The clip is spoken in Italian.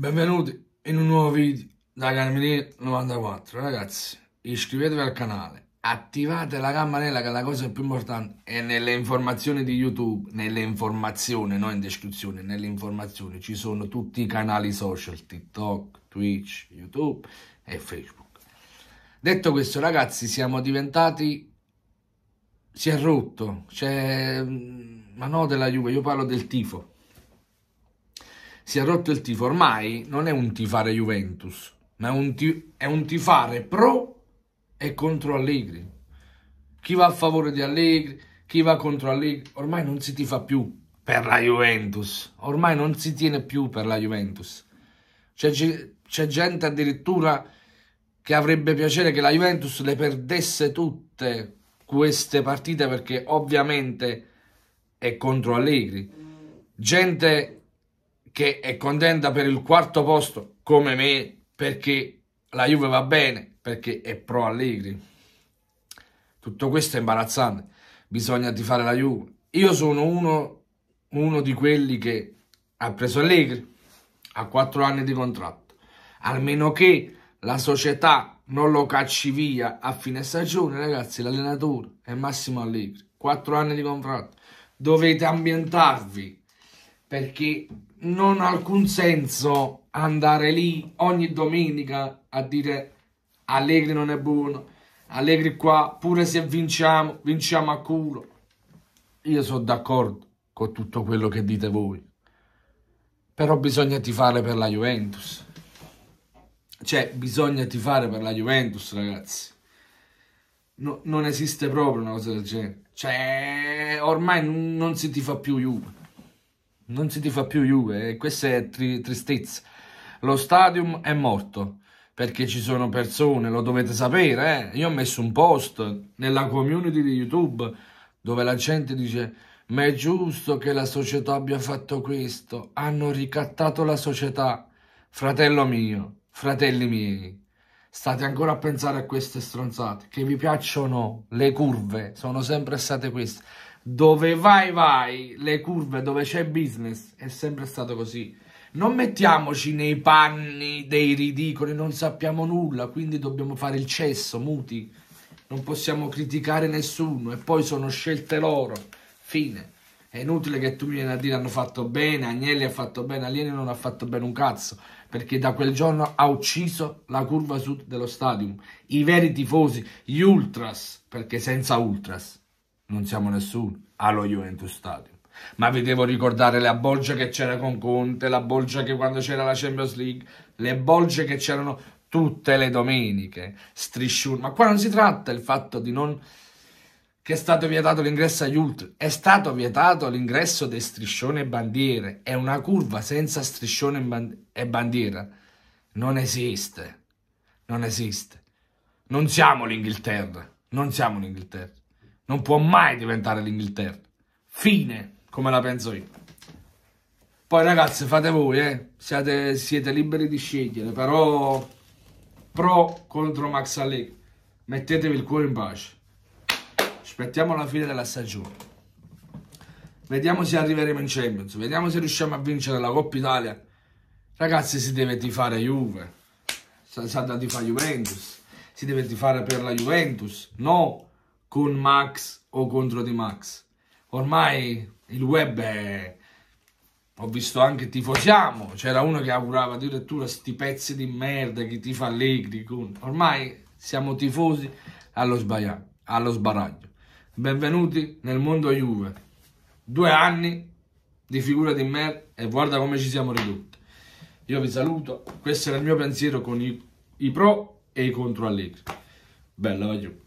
Benvenuti in un nuovo video da Carminier 94 Ragazzi, iscrivetevi al canale Attivate la campanella che è la cosa più importante E nelle informazioni di YouTube Nelle informazioni, non in descrizione Nelle informazioni ci sono tutti i canali social TikTok, Twitch, YouTube e Facebook Detto questo ragazzi siamo diventati Si è rotto C'è... ma mm, no della Juve, io parlo del tifo si è rotto il tifo. Ormai non è un tifare Juventus, ma è un, ti- è un tifare pro e contro Allegri. Chi va a favore di Allegri, chi va contro Allegri, ormai non si tifa più per la Juventus. Ormai non si tiene più per la Juventus. C'è, c'è gente addirittura che avrebbe piacere che la Juventus le perdesse tutte queste partite perché ovviamente è contro Allegri. Gente che è contenta per il quarto posto come me perché la Juve va bene, perché è pro Allegri. Tutto questo è imbarazzante. Bisogna tifare la Juve. Io sono uno, uno di quelli che ha preso Allegri a quattro anni di contratto. Almeno che la società non lo cacci via a fine stagione, ragazzi, l'allenatore è Massimo Allegri. Quattro anni di contratto. Dovete ambientarvi perché non ha alcun senso andare lì ogni domenica a dire Allegri non è buono, Allegri qua, pure se vinciamo, vinciamo a culo. Io sono d'accordo con tutto quello che dite voi, però bisogna tifare per la Juventus. Cioè, bisogna tifare per la Juventus, ragazzi. No, non esiste proprio una cosa del genere. Cioè, ormai non si tifa più Juve. Non si tifa più Juve e eh. questa è tri tristezza. Lo stadium è morto perché ci sono persone, lo dovete sapere, eh? Io ho messo un post nella community di YouTube dove la gente dice ma è giusto che la società abbia fatto questo, hanno ricattato la società. Fratello mio, fratelli miei, state ancora a pensare a queste stronzate, che vi piacciono le curve, sono sempre state queste dove vai vai, le curve dove c'è business, è sempre stato così. Non mettiamoci nei panni dei ridicoli, non sappiamo nulla, quindi dobbiamo fare il cesso, muti. Non possiamo criticare nessuno e poi sono scelte loro. Fine. È inutile che tu mi vieni a dire hanno fatto bene, Agnelli ha fatto bene, Alieni non ha fatto bene un cazzo, perché da quel giorno ha ucciso la curva sud dello stadium, i veri tifosi, gli ultras, perché senza ultras non siamo nessuno allo Juventus Stadium. Ma vi devo ricordare la bolgia che c'era con Conte, la bolgia che quando c'era la Champions League, le bolge che c'erano tutte le domeniche, strisciur. Ma qua non si tratta il fatto di non che è stato vietato l'ingresso agli ultra, è stato vietato l'ingresso dei striscioni e bandiere, è una curva senza striscione e bandiera. Non esiste, non esiste. Non siamo l'Inghilterra, non siamo l'Inghilterra. Non può mai diventare l'Inghilterra. Fine, come la penso io. Poi ragazzi, fate voi, eh. siete, siete liberi di scegliere, però pro contro Max Allegri. Mettetevi il cuore in pace. Aspettiamo la fine della stagione. Vediamo se arriveremo in Champions, vediamo se riusciamo a vincere la Coppa Italia. Ragazzi, si deve tifare Juve. Si sa tifare Juventus. Si deve tifare per la Juventus. No, con Max o contro di Max. Ormai il web è... Ho visto anche tifosiamo, c'era uno che augurava addirittura sti pezzi di merda che ti fa Allegri. Ormai siamo tifosi allo, sbaglia... allo sbaraglio. Benvenuti nel mondo Juve. Due anni di figura di merda e guarda come ci siamo ridotti. Io vi saluto, questo era il mio pensiero con i, i pro e i contro Allegri. Bella, vai giù.